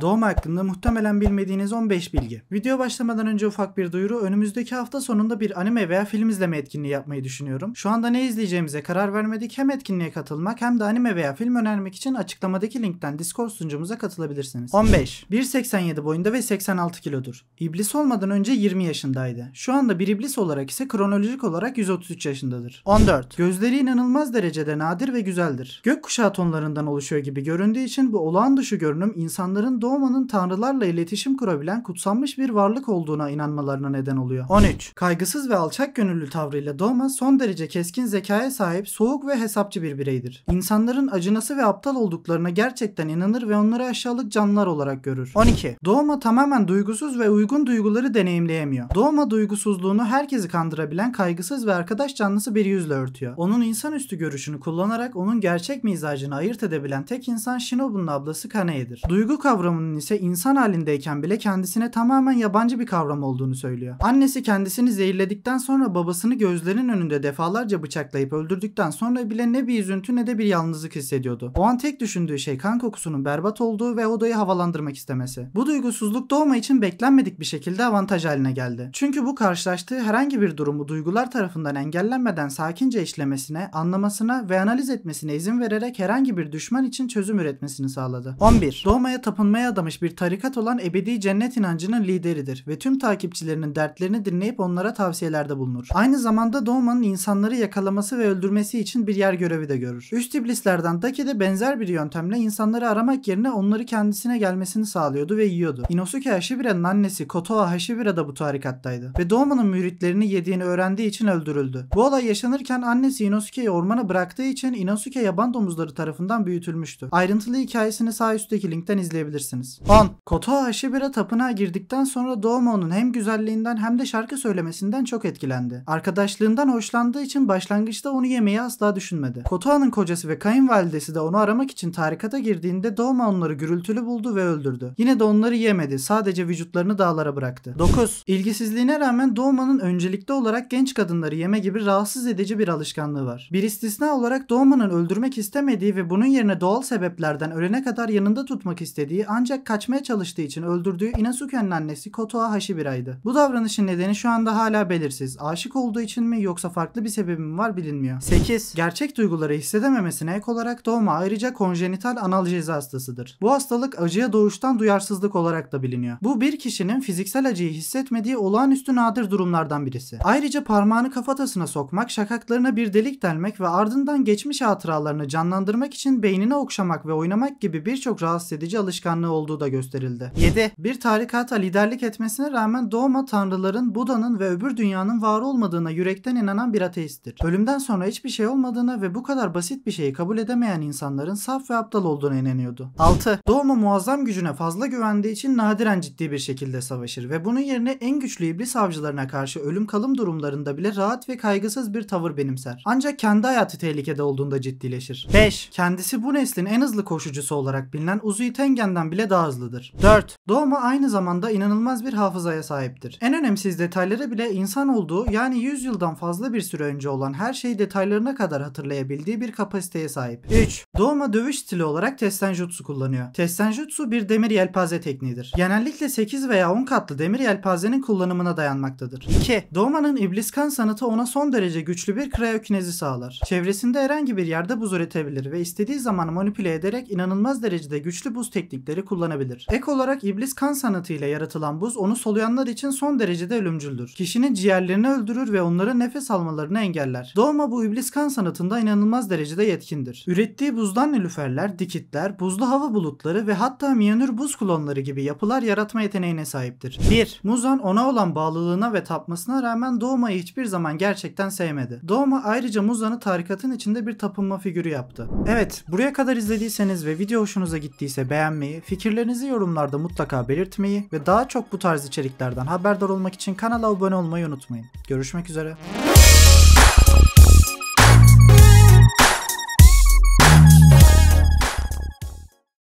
Doğum hakkında muhtemelen bilmediğiniz 15 bilgi. Video başlamadan önce ufak bir duyuru. Önümüzdeki hafta sonunda bir anime veya film izleme etkinliği yapmayı düşünüyorum. Şu anda ne izleyeceğimize karar vermedik. Hem etkinliğe katılmak hem de anime veya film önermek için açıklamadaki linkten Discord sunucumuza katılabilirsiniz. 15. 1.87 boyunda ve 86 kilodur. İblis olmadan önce 20 yaşındaydı. Şu anda bir iblis olarak ise kronolojik olarak 133 yaşındadır. 14. Gözleri inanılmaz derecede nadir ve güzeldir. Gökkuşağı tonlarından oluşuyor gibi göründüğü için bu olağan dışı görünüm insanların doğ doğmanın tanrılarla iletişim kurabilen kutsanmış bir varlık olduğuna inanmalarına neden oluyor. 13. Kaygısız ve alçak gönüllü tavrıyla doğma son derece keskin zekaya sahip, soğuk ve hesapçı bir bireydir. İnsanların acınası ve aptal olduklarına gerçekten inanır ve onları aşağılık canlılar olarak görür. 12. Doğma tamamen duygusuz ve uygun duyguları deneyimleyemiyor. Doğma duygusuzluğunu herkesi kandırabilen kaygısız ve arkadaş canlısı bir yüzle örtüyor. Onun insanüstü görüşünü kullanarak onun gerçek mizacını ayırt edebilen tek insan Shinobu'nun ablası Kane'dir. Duygu kavramı kavramının ise insan halindeyken bile kendisine tamamen yabancı bir kavram olduğunu söylüyor. Annesi kendisini zehirledikten sonra babasını gözlerinin önünde defalarca bıçaklayıp öldürdükten sonra bile ne bir üzüntü ne de bir yalnızlık hissediyordu. O an tek düşündüğü şey kan kokusunun berbat olduğu ve odayı havalandırmak istemesi. Bu duygusuzluk doğma için beklenmedik bir şekilde avantaj haline geldi. Çünkü bu karşılaştığı herhangi bir durumu duygular tarafından engellenmeden sakince işlemesine, anlamasına ve analiz etmesine izin vererek herhangi bir düşman için çözüm üretmesini sağladı. 11. Doğmaya tapınmaya adamış bir tarikat olan ebedi cennet inancının lideridir ve tüm takipçilerinin dertlerini dinleyip onlara tavsiyelerde bulunur. Aynı zamanda Doğman'ın insanları yakalaması ve öldürmesi için bir yer görevi de görür. Üst iblislerden Daki de benzer bir yöntemle insanları aramak yerine onları kendisine gelmesini sağlıyordu ve yiyordu. Inosuke Hashibira'nın annesi Kotoa Hashibira da bu tarikattaydı ve Doğman'ın müritlerini yediğini öğrendiği için öldürüldü. Bu olay yaşanırken annesi Inosuke'yi ormana bıraktığı için Inosuke yaban domuzları tarafından büyütülmüştü. Ayrıntılı hikayesini sağ üstteki linkten izleyebilirsiniz görebilirsiniz. 10. Koto Aşibira tapınağa girdikten sonra Doğmo'nun hem güzelliğinden hem de şarkı söylemesinden çok etkilendi. Arkadaşlığından hoşlandığı için başlangıçta onu yemeyi asla düşünmedi. Kotoa'nın kocası ve kayınvalidesi de onu aramak için tarikata girdiğinde Doğma onları gürültülü buldu ve öldürdü. Yine de onları yemedi. Sadece vücutlarını dağlara bıraktı. 9. İlgisizliğine rağmen Doğma'nın öncelikli olarak genç kadınları yeme gibi rahatsız edici bir alışkanlığı var. Bir istisna olarak Doğma'nın öldürmek istemediği ve bunun yerine doğal sebeplerden ölene kadar yanında tutmak istediği ancak ancak kaçmaya çalıştığı için öldürdüğü Inasuke'nin annesi Kotoa Hashibira'ydı. Bu davranışın nedeni şu anda hala belirsiz. Aşık olduğu için mi yoksa farklı bir sebebi mi var bilinmiyor. 8. Gerçek duyguları hissedememesine ek olarak doğma ayrıca konjenital analjezi hastasıdır. Bu hastalık acıya doğuştan duyarsızlık olarak da biliniyor. Bu bir kişinin fiziksel acıyı hissetmediği olağanüstü nadir durumlardan birisi. Ayrıca parmağını kafatasına sokmak, şakaklarına bir delik delmek ve ardından geçmiş hatıralarını canlandırmak için beynini okşamak ve oynamak gibi birçok rahatsız edici alışkanlığı olduğu da gösterildi. 7. Bir tarikata liderlik etmesine rağmen doğma tanrıların, Buda'nın ve öbür dünyanın var olmadığına yürekten inanan bir ateisttir. Ölümden sonra hiçbir şey olmadığına ve bu kadar basit bir şeyi kabul edemeyen insanların saf ve aptal olduğuna inanıyordu. 6. Doğma muazzam gücüne fazla güvendiği için nadiren ciddi bir şekilde savaşır ve bunun yerine en güçlü iblis avcılarına karşı ölüm kalım durumlarında bile rahat ve kaygısız bir tavır benimser. Ancak kendi hayatı tehlikede olduğunda ciddileşir. 5. Kendisi bu neslin en hızlı koşucusu olarak bilinen Uzui Tengen'den bile ve daha hızlıdır. 4. Doğma aynı zamanda inanılmaz bir hafızaya sahiptir. En önemsiz detayları bile insan olduğu yani 100 yıldan fazla bir süre önce olan her şeyi detaylarına kadar hatırlayabildiği bir kapasiteye sahip. 3. Doğma dövüş stili olarak Testenjutsu kullanıyor. Testenjutsu bir demir yelpaze tekniğidir. Genellikle 8 veya 10 katlı demir yelpazenin kullanımına dayanmaktadır. 2. Doğma'nın iblis kan sanatı ona son derece güçlü bir krayokinezi sağlar. Çevresinde herhangi bir yerde buz üretebilir ve istediği zaman manipüle ederek inanılmaz derecede güçlü buz teknikleri kullanabilir. Ek olarak iblis kan sanatı ile yaratılan buz onu soluyanlar için son derecede ölümcüldür. Kişinin ciğerlerini öldürür ve onlara nefes almalarını engeller. Doğma bu iblis kan sanatında inanılmaz derecede yetkindir. Ürettiği buzdan nilüferler, dikitler, buzlu hava bulutları ve hatta miyanür buz kulonları gibi yapılar yaratma yeteneğine sahiptir. 1. Muzan ona olan bağlılığına ve tapmasına rağmen Doğma'yı hiçbir zaman gerçekten sevmedi. Doğma ayrıca Muzan'ı tarikatın içinde bir tapınma figürü yaptı. Evet, buraya kadar izlediyseniz ve video hoşunuza gittiyse beğenmeyi, fikir Fikirlerinizi yorumlarda mutlaka belirtmeyi ve daha çok bu tarz içeriklerden haberdar olmak için kanala abone olmayı unutmayın. Görüşmek üzere.